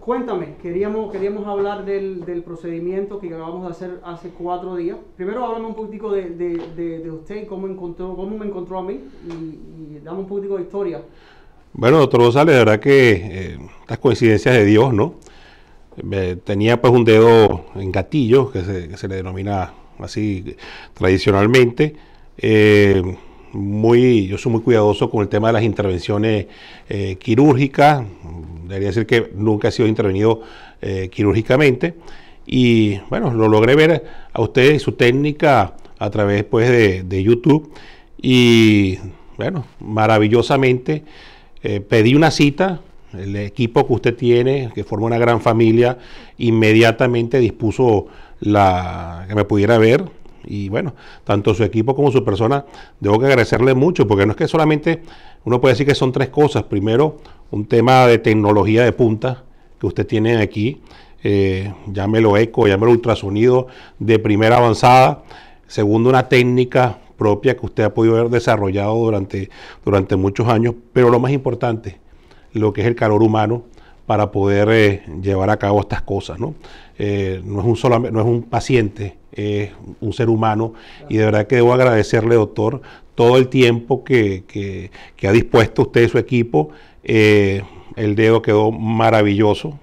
cuéntame, queríamos, queríamos hablar del, procedimiento que acabamos de hacer hace cuatro días. Primero háblame un poquitico de, usted y cómo, encontró, cómo me encontró a mí y, dame un poquitico de historia. Bueno, doctor González, la verdad que estas eh, coincidencias de Dios, ¿no? tenía pues un dedo en gatillo, que se, se le denomina así tradicionalmente. Eh, muy, yo soy muy cuidadoso con el tema de las intervenciones eh, quirúrgicas, debería decir que nunca he sido intervenido eh, quirúrgicamente y bueno, lo logré ver a usted y su técnica a través pues de, YouTube y bueno, maravillosamente eh, pedí una cita, el equipo que usted tiene, que forma una gran familia, inmediatamente dispuso la que me pudiera ver, y bueno, tanto su equipo como su persona, debo que agradecerle mucho, porque no es que solamente uno puede decir que son tres cosas. Primero, un tema de tecnología de punta que usted tiene aquí, eh, llámelo eco, llámelo ultrasonido de primera avanzada. Segundo, una técnica propia que usted ha podido haber desarrollado durante, durante muchos años, pero lo más importante, lo que es el calor humano para poder eh, llevar a cabo estas cosas. ¿no? Eh, no, es un no es un paciente, es un ser humano y de verdad que debo agradecerle, doctor, todo el tiempo que, ha dispuesto usted y su equipo. Eh, el dedo quedó maravilloso,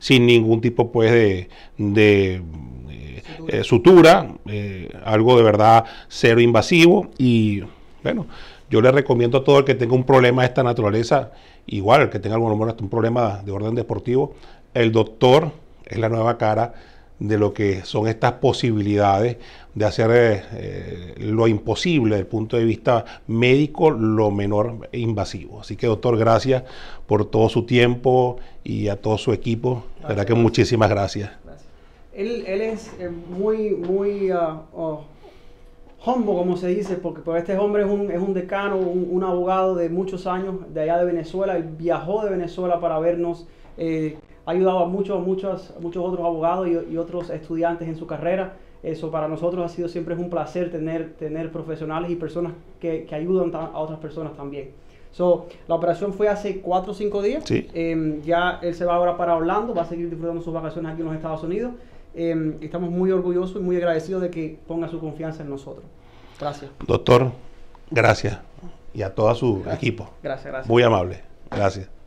sin ningún tipo pues de, sutura, sutura algo de verdad cero invasivo y bueno, yo le recomiendo a todo el que tenga un problema de esta naturaleza, igual el que tenga algún un problema de orden deportivo, el doctor es la nueva cara de lo que son estas posibilidades de hacer eh, eh, lo imposible desde el punto de vista médico, lo menor invasivo. Así que doctor, gracias por todo su tiempo y a todo su equipo. La verdad que muchísimas gracias. Él, es eh, muy, muy ah, oh, Hombo, como se dice, porque, pues, este hombre es un, un decano, un, abogado de muchos años de allá de Venezuela. Él viajó de Venezuela para vernos. Eh, ha ayudado a muchos, muchos, muchos otros abogados y, otros estudiantes en su carrera. Eso para nosotros ha sido siempre un placer tener, tener profesionales y personas que, ayudan a otras personas también. So, la operación fue hace 4 o 5 días. Em, ya él se va ahora para Orlando, va a seguir disfrutando sus vacaciones aquí en los Estados Unidos. Em, estamos muy orgullosos y muy agradecidos de que ponga su confianza en nosotros. Gracias. Doctor, gracias. Y a todo su equipo. Gracias, gracias. Muy amable. Gracias.